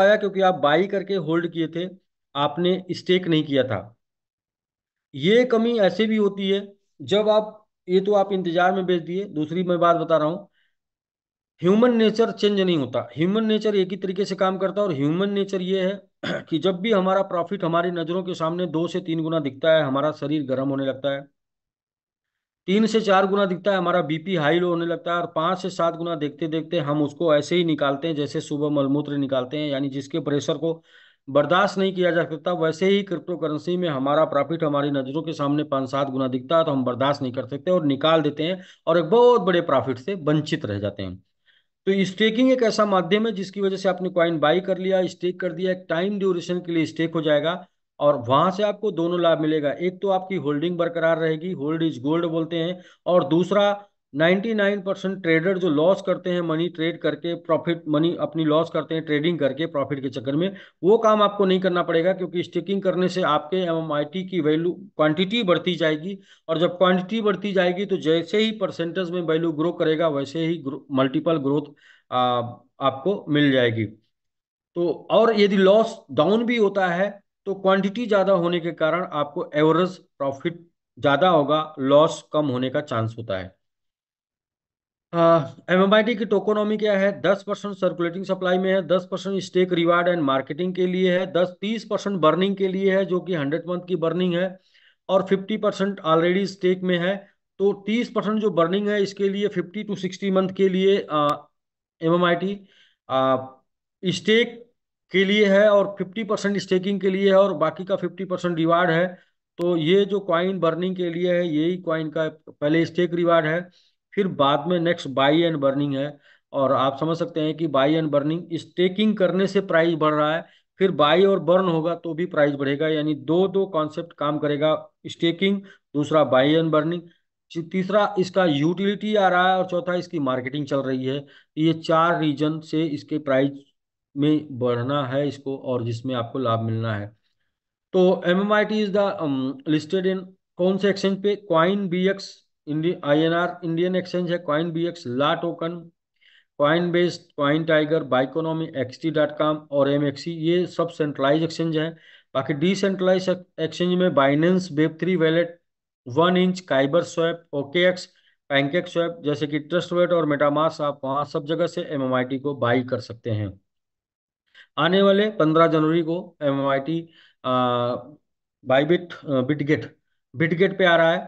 आया क्योंकि आप बाई करके होल्ड किए थे आपने स्टेक नहीं किया था ये कमी ऐसे भी होती है जब आप ये तो आप इंतजार में बेच दिए दूसरी मैं बात बता रहा हूं ह्यूमन नेचर चेंज नहीं होता ह्यूमन नेचर एक ही तरीके से काम करता है और ह्यूमन नेचर ये है कि जब भी हमारा प्रॉफिट हमारी नज़रों के सामने दो से तीन गुना दिखता है हमारा शरीर गर्म होने लगता है तीन से चार गुना दिखता है हमारा बीपी हाई लो होने लगता है और पांच से सात गुना देखते देखते हम उसको ऐसे ही निकालते हैं जैसे सुबह मलमूत्र निकालते हैं यानी जिसके प्रेशर को बर्दाश्त नहीं किया जा सकता वैसे ही क्रिप्टो करेंसी में हमारा प्रॉफिट हमारी नज़रों के सामने पाँच सात गुना दिखता है तो हम बर्दाश्त नहीं कर सकते और निकाल देते हैं और एक बहुत बड़े प्रॉफिट से वंचित रह जाते हैं तो स्टेकिंग एक ऐसा माध्यम है जिसकी वजह से आपने क्वाइन बाई कर लिया स्टेक कर दिया एक टाइम ड्यूरेशन के लिए स्टेक हो जाएगा और वहां से आपको दोनों लाभ मिलेगा एक तो आपकी होल्डिंग बरकरार रहेगी होल्ड इज गोल्ड बोलते हैं और दूसरा 99 परसेंट ट्रेडर जो लॉस करते हैं मनी ट्रेड करके प्रॉफिट मनी अपनी लॉस करते हैं ट्रेडिंग करके प्रॉफिट के चक्कर में वो काम आपको नहीं करना पड़ेगा क्योंकि स्टेकिंग करने से आपके एम की वैल्यू क्वांटिटी बढ़ती जाएगी और जब क्वांटिटी बढ़ती जाएगी तो जैसे ही परसेंटेज में वैल्यू ग्रो करेगा वैसे ही मल्टीपल ग्रोथ आपको मिल जाएगी तो और यदि लॉस डाउन भी होता है तो क्वांटिटी ज़्यादा होने के कारण आपको एवरेज प्रॉफिट ज़्यादा होगा लॉस कम होने का चांस होता है एम uh, की टोकोनॉमी क्या है दस परसेंट सर्कुलेटिंग सप्लाई में है दस percent stake reward and marketing के लिए है दस तीस परसेंट बर्निंग के लिए है जो कि हंड्रेड मंथ की बर्निंग है और फिफ्टी परसेंट ऑलरेडी स्टेक में है तो तीस परसेंट जो बर्निंग है इसके लिए फिफ्टी टू सिक्सटी मंथ के लिए M M I T stake के लिए है और फिफ्टी परसेंट स्टेकिंग के लिए है और बाकी का फिफ्टी परसेंट रिवार्ड है तो ये जो कॉइन बर्निंग के लिए है यही क्वाइन का पहले स्टेक रिवार्ड है फिर बाद में नेक्स्ट बाई एंड बर्निंग है और आप समझ सकते हैं कि बाई एंड बर्निंग स्टेकिंग करने से प्राइस बढ़ रहा है फिर बाई और बर्न होगा तो भी प्राइस बढ़ेगा यानी दो दो कॉन्सेप्ट काम करेगा स्टेकिंग दूसरा बाई एंड बर्निंग तीसरा इसका यूटिलिटी आ रहा है और चौथा इसकी मार्केटिंग चल रही है तो ये चार रीजन से इसके प्राइस में बढ़ना है इसको और जिसमें आपको लाभ मिलना है तो M M I T is the listed in कौन से एक्सचेंज पे coin B X I N R Indian exchange है क्वाइन बी एक्स ला token Coinbase CoinTiger Biconomy XT dot com और एम एक्सी e, ये सब centralize exchange है बाकी डिसेंट्रलाइज एक्सचेंज में Binance web three wallet one inch Kyber swap OKX pancake swap जैसे कि ट्रस्ट वेट और मेटामास आप वहाँ सब जगह से एम को बाई कर सकते हैं आने वाले पंद्रह जनवरी को M M I T Bybit Bitget Bitget पे आ रहा है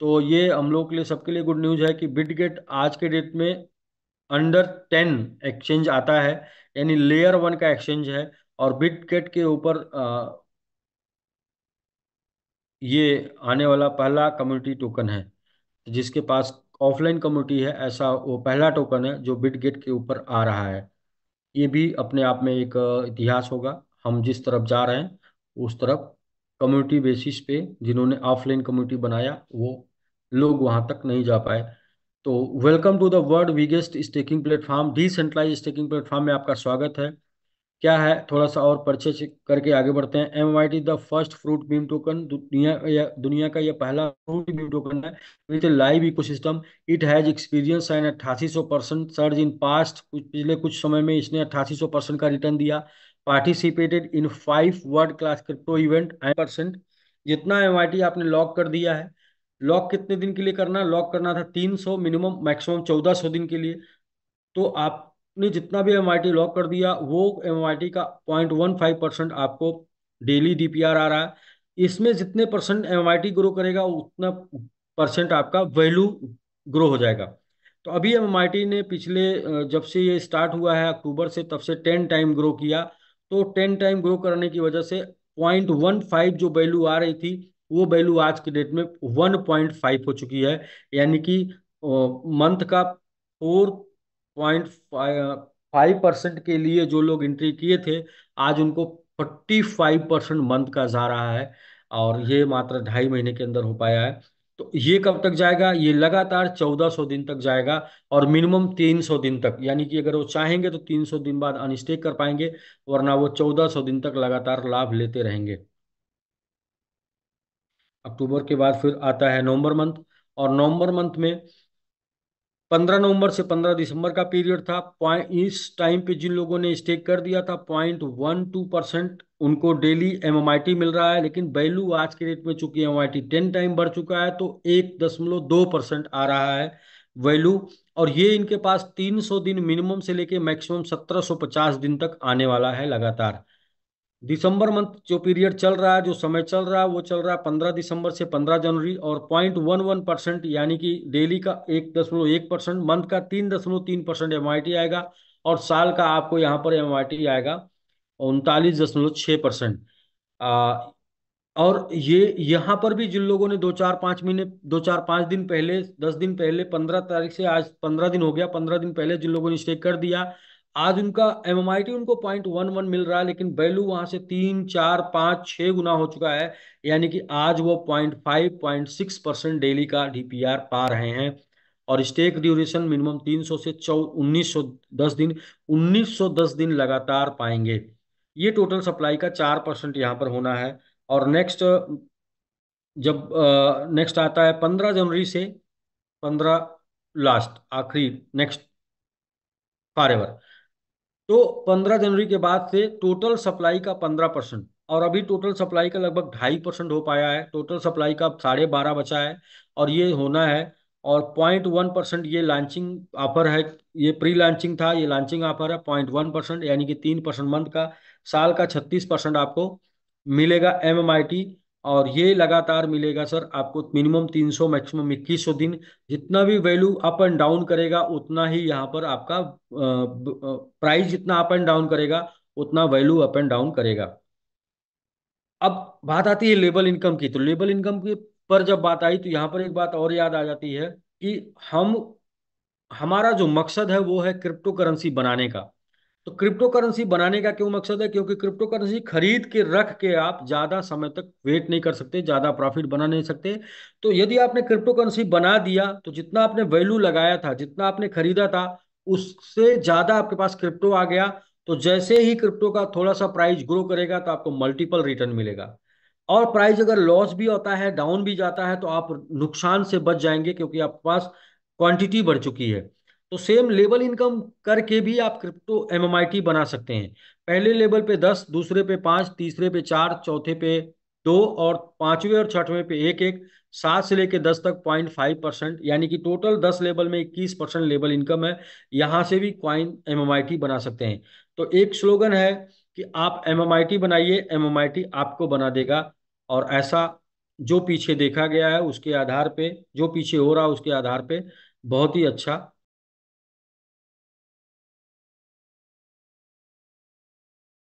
तो ये हम लोग के लिए सबके लिए गुड न्यूज़ है कि बिटगेट आज के डेट में अंडर टेन एक्सचेंज आता है यानी लेयर वन का एक्सचेंज है और बिटगेट के ऊपर ये आने वाला पहला कम्युनिटी टोकन है जिसके पास ऑफलाइन कम्युनिटी है ऐसा वो पहला टोकन है जो बिटगेट के ऊपर आ रहा है ये भी अपने आप में एक इतिहास होगा हम जिस तरफ जा रहे हैं उस तरफ कम्युनिटी बेसिस पे जिन्होंने ऑफलाइन कम्युनिटी बनाया वो लोग वहां तक नहीं जा पाए तो welcome to the world biggest staking platform decentralize staking platform में आपका स्वागत है क्या है थोड़ा सा और परचेज करके आगे बढ़ते हैं M Y T the first fruit beam token दुनिया या दुनिया का यह पहला फ्रूट बीम टोकन है with live eco system it has experience an अट्ठासी सौ परसेंट सर्ज इन पास्ट पिछले कुछ समय में इसने अट्ठासी सौ परसेंट का रिटर्न दिया participated in five world class crypto event percent जितना एम आपने लॉक कर दिया है लॉक कितने दिन के लिए करना लॉक करना था तीन सौ मिनिमम मैक्सिमम चौदह सौ दिन के लिए तो आप ने जितना भी एम लॉक कर दिया वो एम का पॉइंट वन फाइव परसेंट आपको डेली डीपीआर आ रहा है इसमें जितने परसेंट एम ग्रो करेगा उतना परसेंट आपका वैल्यू ग्रो हो जाएगा तो अभी एम ने पिछले जब से ये स्टार्ट हुआ है अक्टूबर से तब से टेन टाइम ग्रो किया तो टेन टाइम ग्रो करने की वजह से पॉइंट वन फाइव जो वैल्यू आ रही थी वो वैल्यू आज के डेट में वन पॉइंट फाइव हो चुकी है यानी कि मंथ का फोर्थ पॉइंट फाइव परसेंट के लिए जो लोग एंट्री किए थे आज उनको फोर्टी फाइव परसेंट मंथ का जा रहा है और ये मात्र ढाई महीने के अंदर हो पाया है तो ये कब तक जाएगा ये लगातार 1400 दिन तक जाएगा और मिनिमम 300 दिन तक यानी कि अगर वो चाहेंगे तो 300 दिन बाद अनस्टेक कर पाएंगे वरना वो 1400 दिन तक लगातार लाभ लेते रहेंगे अक्टूबर के बाद फिर आता है नवंबर मंथ और नवंबर मंथ में पंद्रह नवंबर से पंद्रह दिसंबर का पीरियड था इस टाइम पे जिन लोगों ने स्टेक कर दिया था पॉइंट वन टू परसेंट उनको डेली एम मिल रहा है लेकिन वैल्यू आज के डेट में चूंकि एम आई टेन टाइम बढ़ चुका है तो एक दशमलव दो परसेंट आ रहा है वैल्यू और ये इनके पास 300 दिन मिनिमम से लेके मैक्सिमम 1750 दिन तक आने वाला है लगातार दिसंबर मंथ जो पीरियड चल रहा है जो समय चल रहा है वो चल रहा है पंद्रह दिसंबर से पंद्रह जनवरी और पॉइंट वन वन परसेंट यानी कि डेली का एक दशमलव एक परसेंट मंथ का तीन दशमलव तीन परसेंट एम आएगा और साल का आपको यहाँ पर एम आएगा उनतालीस दशमलव छः परसेंट और ये यहाँ पर भी जिन लोगों ने दो चार पाँच महीने दो चार पाँच दिन पहले दस दिन पहले पंद्रह तारीख से आज पंद्रह दिन हो गया पंद्रह दिन पहले जिन लोगों ने स्टेक कर दिया आज उनका एम उनको पॉइंट वन वन मिल रहा है लेकिन वैल्यू वहां से तीन चार पांच छह गुना हो चुका है यानी कि आज वो point five point six percent daily का डीपीआर पा रहे हैं और स्टेक ड्यूरेशन मिनिमम तीन सौ से चौ उन्नीस सौ दस दिन उन्नीस सौ दस दिन लगातार पाएंगे ये टोटल सप्लाई का चार परसेंट यहां पर होना है और नेक्स्ट जब नेक्स्ट आता है पंद्रह जनवरी से पंद्रह लास्ट आखिरी नेक्स्ट फॉर तो पंद्रह जनवरी के बाद से टोटल सप्लाई का पंद्रह परसेंट और अभी टोटल सप्लाई का लगभग ढाई परसेंट हो पाया है टोटल सप्लाई का साढ़े बारह बचा है और ये होना है और पॉइंट वन परसेंट ये लॉन्चिंग ऑफर है ये प्री लॉन्चिंग था ये लॉन्चिंग ऑफर है पॉइंट वन परसेंट यानी कि तीन परसेंट मंथ का साल का छत्तीस परसेंट आपको मिलेगा एम एम आई टी और ये लगातार मिलेगा सर आपको मिनिमम 300 मैक्सिमम 2100 दिन जितना भी वैल्यू अप एंड डाउन करेगा उतना ही यहाँ पर आपका प्राइस जितना अप एंड डाउन करेगा उतना वैल्यू अप एंड डाउन करेगा अब बात आती है लेबल इनकम की तो लेबल इनकम की पर जब बात आई तो यहाँ पर एक बात और याद आ जाती है कि हम हमारा जो मकसद है वो है क्रिप्टो करेंसी बनाने का तो क्रिप्टो करेंसी बनाने का क्यों मकसद है क्योंकि क्रिप्टो करेंसी खरीद के रख के आप ज़्यादा समय तक वेट नहीं कर सकते ज़्यादा प्रॉफिट बना नहीं सकते तो यदि आपने क्रिप्टो करेंसी बना दिया तो जितना आपने वैल्यू लगाया था जितना आपने खरीदा था उससे ज़्यादा आपके पास क्रिप्टो आ गया तो जैसे ही क्रिप्टो का थोड़ा सा प्राइस ग्रो करेगा तो आपको मल्टीपल रिटर्न मिलेगा और प्राइस अगर लॉस भी होता है डाउन भी जाता है तो आप नुकसान से बच जाएंगे क्योंकि आपके पास क्वांटिटी बढ़ चुकी है तो सेम लेवल इनकम करके भी आप क्रिप्टो एम बना सकते हैं पहले लेवल पे दस दूसरे पे पांच तीसरे पे चार चौथे पे दो और पांचवें और छठवें पे एक एक सात से लेकर दस तक पॉइंट फाइव परसेंट यानी कि टोटल दस लेवल में इक्कीस परसेंट लेवल इनकम है यहाँ से भी क्वाइन एम बना सकते हैं तो एक स्लोगन है कि आप एम बनाइए एम आपको बना देगा और ऐसा जो पीछे देखा गया है उसके आधार पे जो पीछे हो रहा है उसके आधार पे बहुत ही अच्छा